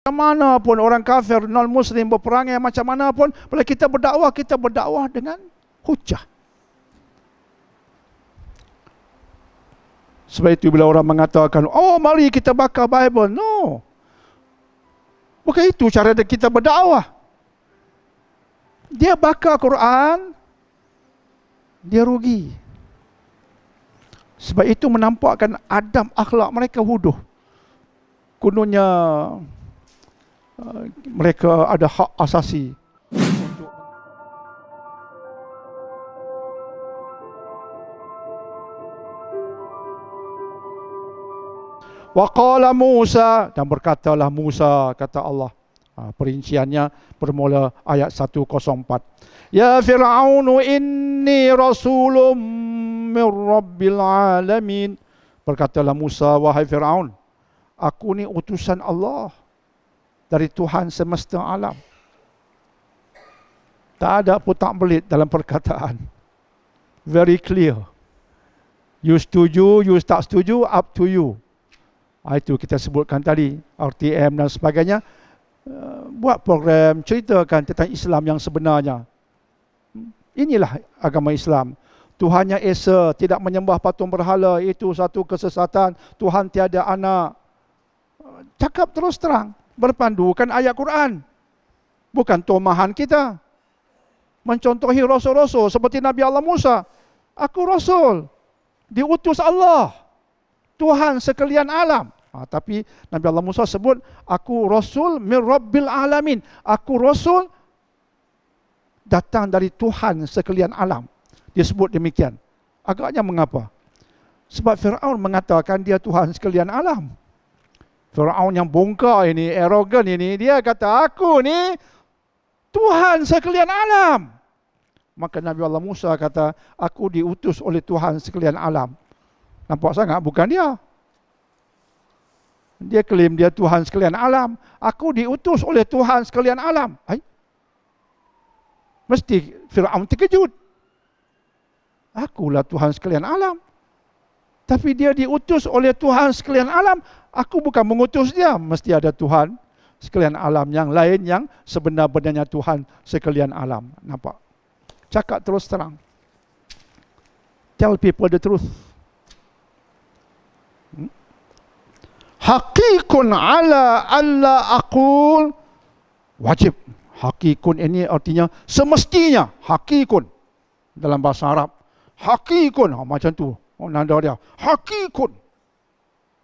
Macam mana pun orang kafir, non-muslim berperangai macam mana pun. Bila kita berdakwah, kita berdakwah dengan hujah. Sebab itu bila orang mengatakan, oh mari kita bakar Bible. No. Bukan itu cara kita berdakwah. Dia bakar Quran, dia rugi. Sebab itu menampakkan adam akhlak mereka huduh. Kununya mereka ada hak asasi Waqala Musa dan berkatalah Musa kata Allah. Ha, perinciannya bermula ayat 104. Ya Fir'aun inni rasulum mir rabbil alamin. Berkatalah Musa wahai Fir'aun, aku ni utusan Allah dari Tuhan semesta alam. Tak ada putak belit dalam perkataan. Very clear. You setuju, you tak setuju, up to you. Ah, itu kita sebutkan tadi, RTM dan sebagainya. Eh, buat program, ceritakan tentang Islam yang sebenarnya. Inilah agama Islam. Tuhan Esa tidak menyembah patung berhala. Itu satu kesesatan. Tuhan tiada anak. Eh, cakap terus terang berpandukan ayat Quran. Bukan tomahan kita. Mencontohi rasul-rasul seperti Nabi Allah Musa. Aku rasul. Diutus Allah. Tuhan sekalian alam. Ha, tapi Nabi Allah Musa sebut, Aku rasul min alamin. Aku rasul datang dari Tuhan sekalian alam. Dia sebut demikian. Agaknya mengapa? Sebab Fir'aun mengatakan dia Tuhan sekalian alam. Firaun yang bongkar ini, arrogant ini, dia kata aku ni Tuhan sekalian alam. Maka Nabi Allah Musa kata, aku diutus oleh Tuhan sekalian alam. Nampak sangat bukan dia. Dia klaim dia Tuhan sekalian alam. Aku diutus oleh Tuhan sekalian alam. Hai? Mesti Fir'aun terkejut. Akulah Tuhan sekalian alam. Tapi dia diutus oleh Tuhan sekalian alam. Aku bukan mengutus dia. Mesti ada Tuhan sekalian alam yang lain yang sebenar-benarnya Tuhan sekalian alam. Nampak? Cakap terus terang. Tell people the truth. Hmm? Hakikun ala Allah akul. wajib. Hakikun ini artinya semestinya. Hakikun dalam bahasa Arab. Hakikun ha, macam tu. Oh, nada dia. Hakikun.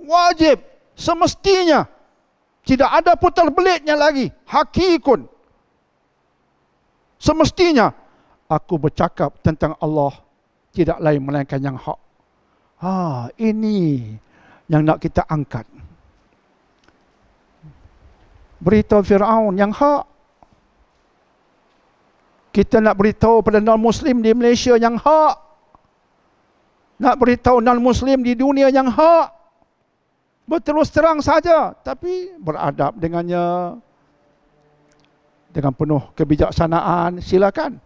Wajib. Semestinya. Tidak ada putar belitnya lagi. Hakikun. Semestinya. Aku bercakap tentang Allah. Tidak lain melainkan yang hak. Ha, ini yang nak kita angkat. Berita Fir'aun yang hak. Kita nak beritahu pada non-Muslim di Malaysia yang hak nak beritahu non-Muslim di dunia yang hak. Berterus terang saja. Tapi beradab dengannya. Dengan penuh kebijaksanaan. Silakan.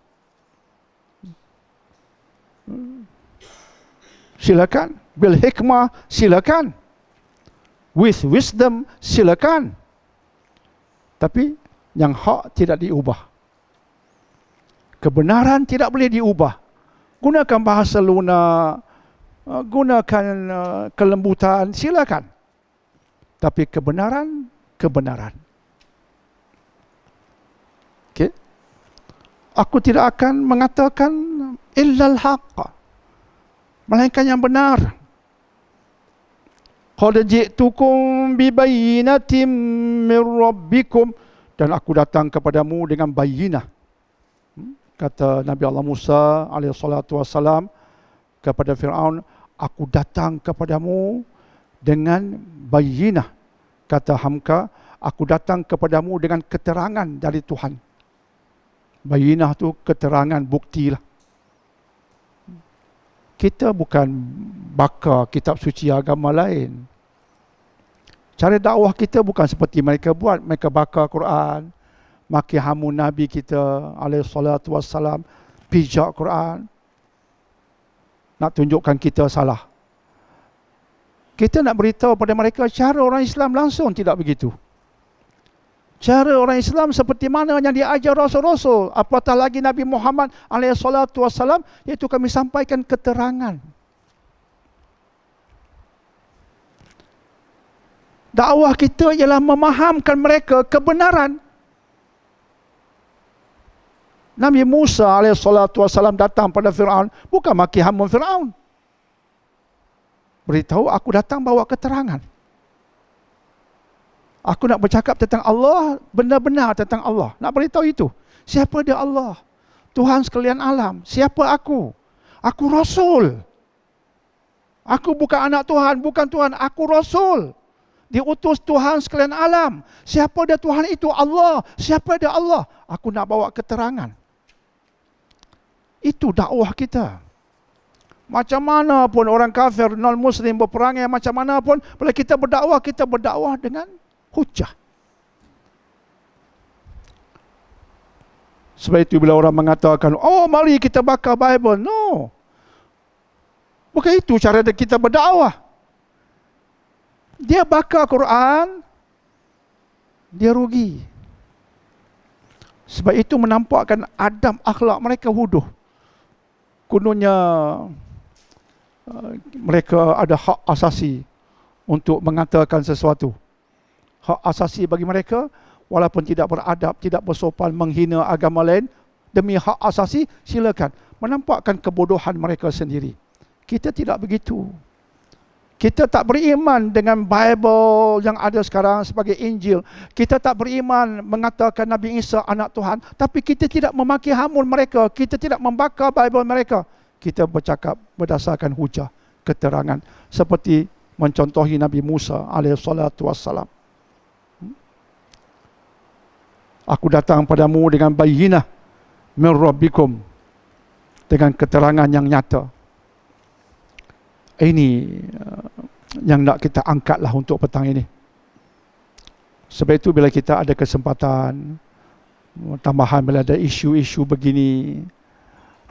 Silakan. Bil hikmah, silakan. With wisdom, silakan. Tapi yang hak tidak diubah. Kebenaran tidak boleh diubah. Gunakan bahasa lunak Eh, gunakan eh, kelembutan silakan tapi kebenaran kebenaran Okay, aku tidak akan mengatakan illal haqq melainkan yang benar qad ji'tukum bi bayyinatin dan aku datang kepadamu dengan bayyinah hmm? kata Nabi Allah Musa alaihi salatu wassalam kepada Firaun aku datang kepadamu dengan bayinah kata Hamka aku datang kepadamu dengan keterangan dari Tuhan bayinah tu keterangan bukti lah. kita bukan bakar kitab suci agama lain cara dakwah kita bukan seperti mereka buat mereka bakar Quran maki hamun nabi kita alaihi salatu wassalam pijak Quran nak tunjukkan kita salah. Kita nak beritahu pada mereka cara orang Islam langsung tidak begitu. Cara orang Islam seperti mana yang diajar Rasul-Rasul. Apatah lagi Nabi Muhammad alaihissalatu wassalam. Iaitu kami sampaikan keterangan. Dakwah kita ialah memahamkan mereka kebenaran. Nabi Musa alaihissalatu wassalam datang pada Fir'aun. Bukan maki hamun Fir'aun. Beritahu aku datang bawa keterangan. Aku nak bercakap tentang Allah, benar-benar tentang Allah. Nak beritahu itu. Siapa dia Allah? Tuhan sekalian alam. Siapa aku? Aku Rasul. Aku bukan anak Tuhan, bukan Tuhan. Aku Rasul. Diutus Tuhan sekalian alam. Siapa dia Tuhan itu? Allah. Siapa dia Allah? Aku nak bawa keterangan. Itu dakwah kita. Macam mana pun orang kafir, non-muslim berperangai, macam mana pun, bila kita berdakwah, kita berdakwah dengan hujah. Sebab itu bila orang mengatakan, oh mari kita bakar Bible. No. Bukan itu cara kita berdakwah. Dia bakar Quran, dia rugi. Sebab itu menampakkan adam akhlak mereka huduh kononnya eh, mereka ada hak asasi untuk mengatakan sesuatu. Hak asasi bagi mereka walaupun tidak beradab, tidak bersopan, menghina agama lain, demi hak asasi silakan menampakkan kebodohan mereka sendiri. Kita tidak begitu. Kita tak beriman dengan Bible yang ada sekarang sebagai Injil. Kita tak beriman mengatakan Nabi Isa anak Tuhan. Tapi kita tidak memaki hamun mereka. Kita tidak membakar Bible mereka. Kita bercakap berdasarkan hujah, keterangan. Seperti mencontohi Nabi Musa alaihissalatu wassalam. Hmm? Aku datang padamu dengan bayinah min dengan keterangan yang nyata Eh, ini uh, yang nak kita angkatlah untuk petang ini. Sebab itu bila kita ada kesempatan tambahan bila ada isu-isu begini,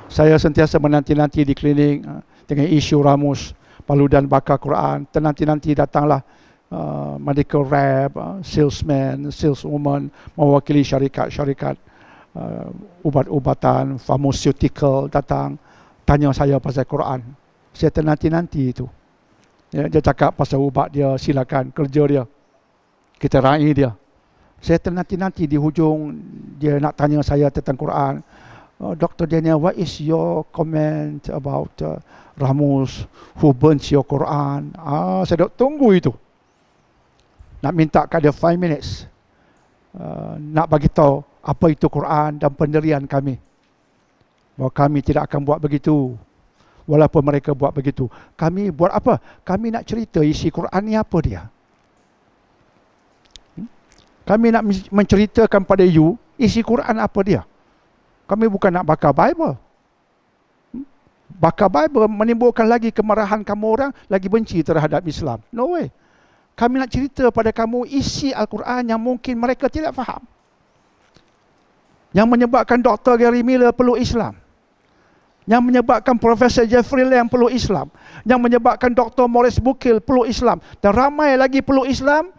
saya sentiasa menanti-nanti di klinik uh, dengan isu ramus, palu dan bakar Quran. Ternanti-nanti datanglah uh, medical rep, uh, salesman, saleswoman mewakili syarikat-syarikat uh, ubat-ubatan, pharmaceutical datang tanya saya pasal Quran saya ternanti-nanti itu. Ya, dia cakap pasal ubat dia, silakan kerja dia. Kita raih dia. Saya ternanti-nanti di hujung dia nak tanya saya tentang Quran. Uh, oh, Dr. Daniel, what is your comment about uh, Ramus who burns your Quran? Ah, saya dok tunggu itu. Nak minta kat dia five minutes. Uh, nak bagi tahu apa itu Quran dan pendirian kami. Bahawa kami tidak akan buat begitu walaupun mereka buat begitu. Kami buat apa? Kami nak cerita isi Quran ni apa dia? Hmm? Kami nak menceritakan pada you isi Quran apa dia? Kami bukan nak bakar Bible. Hmm? Bakar Bible menimbulkan lagi kemarahan kamu orang, lagi benci terhadap Islam. No way. Kami nak cerita pada kamu isi Al-Quran yang mungkin mereka tidak faham. Yang menyebabkan Dr. Gary Miller perlu Islam yang menyebabkan Profesor Jeffrey Lam perlu Islam yang menyebabkan Dr. Morris Bukil perlu Islam dan ramai lagi perlu Islam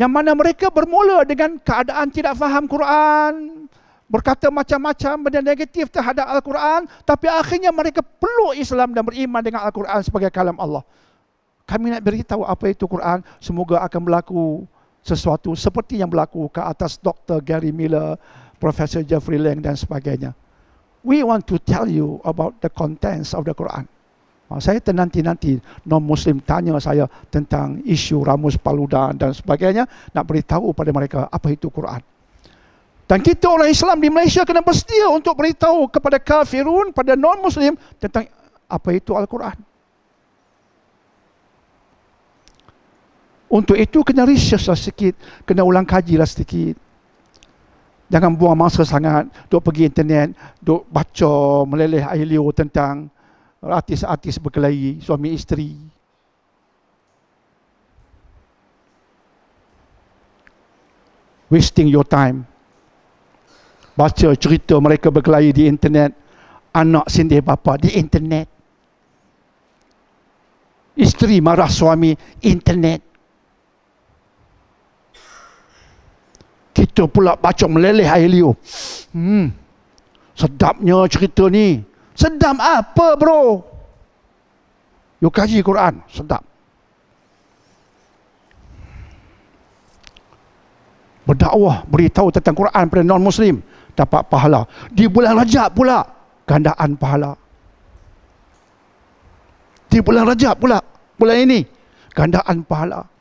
yang mana mereka bermula dengan keadaan tidak faham Quran berkata macam-macam benda negatif terhadap Al-Quran tapi akhirnya mereka perlu Islam dan beriman dengan Al-Quran sebagai kalam Allah kami nak beritahu apa itu Quran semoga akan berlaku sesuatu seperti yang berlaku ke atas Dr. Gary Miller Profesor Jeffrey Lang dan sebagainya we want to tell you about the contents of the Quran. Ah, saya tenanti nanti non-Muslim tanya saya tentang isu Ramus Paluda dan sebagainya nak beritahu pada mereka apa itu Quran. Dan kita orang Islam di Malaysia kena bersedia untuk beritahu kepada kafirun, pada non-Muslim tentang apa itu Al-Quran. Untuk itu kena research lah sikit, kena ulang kaji lah sedikit. Jangan buang masa sangat duk pergi internet, duk baca meleleh air liur tentang artis-artis berkelahi suami isteri. Wasting your time. Baca cerita mereka berkelahi di internet, anak sindir bapa di internet. Isteri marah suami internet. kita pula baca meleleh air liur. Hmm. Sedapnya cerita ni. Sedap apa bro? You kaji Quran, sedap. Berdakwah, beritahu tentang Quran pada non-Muslim. Dapat pahala. Di bulan Rajab pula, gandaan pahala. Di bulan Rajab pula, bulan ini, gandaan pahala.